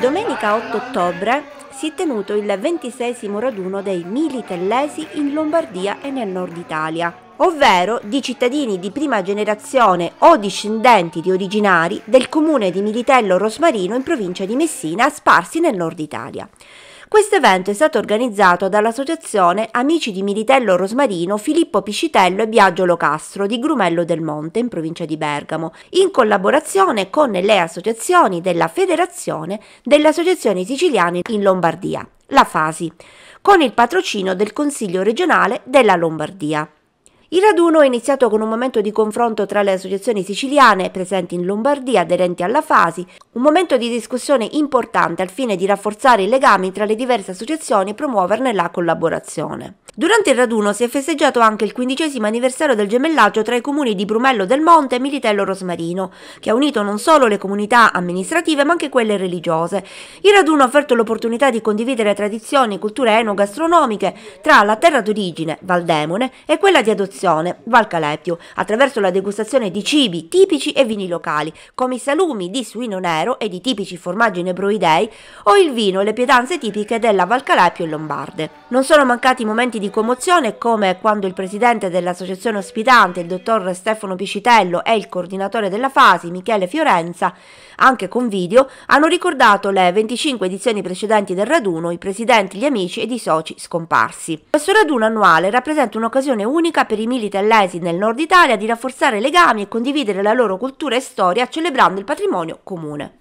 Domenica 8 ottobre si è tenuto il ventisesimo raduno dei militellesi in Lombardia e nel nord Italia, ovvero di cittadini di prima generazione o discendenti di originari del comune di Militello Rosmarino in provincia di Messina sparsi nel nord Italia. Questo evento è stato organizzato dall'associazione Amici di Militello Rosmarino, Filippo Piscitello e Biagiolo Castro di Grumello del Monte, in provincia di Bergamo, in collaborazione con le associazioni della Federazione delle Associazioni Siciliane in Lombardia, la FASI, con il patrocino del Consiglio regionale della Lombardia. Il raduno è iniziato con un momento di confronto tra le associazioni siciliane presenti in Lombardia aderenti alla Fasi, un momento di discussione importante al fine di rafforzare i legami tra le diverse associazioni e promuoverne la collaborazione. Durante il raduno si è festeggiato anche il quindicesimo anniversario del gemellaggio tra i comuni di Brumello del Monte e Militello Rosmarino, che ha unito non solo le comunità amministrative ma anche quelle religiose. Il raduno ha offerto l'opportunità di condividere tradizioni, culture enogastronomiche tra la terra d'origine, Valdemone, e quella di adozione, Val Calepio, attraverso la degustazione di cibi tipici e vini locali, come i salumi di suino nero e di tipici formaggi nebroidei, o il vino e le pietanze tipiche della Val Calepio e Lombarde. Non sono mancati momenti di di commozione come quando il presidente dell'associazione ospitante, il dottor Stefano Piscitello e il coordinatore della FASI, Michele Fiorenza, anche con video, hanno ricordato le 25 edizioni precedenti del raduno, i presidenti, gli amici ed i soci scomparsi. Questo raduno annuale rappresenta un'occasione unica per i militellesi nel nord Italia di rafforzare legami e condividere la loro cultura e storia celebrando il patrimonio comune.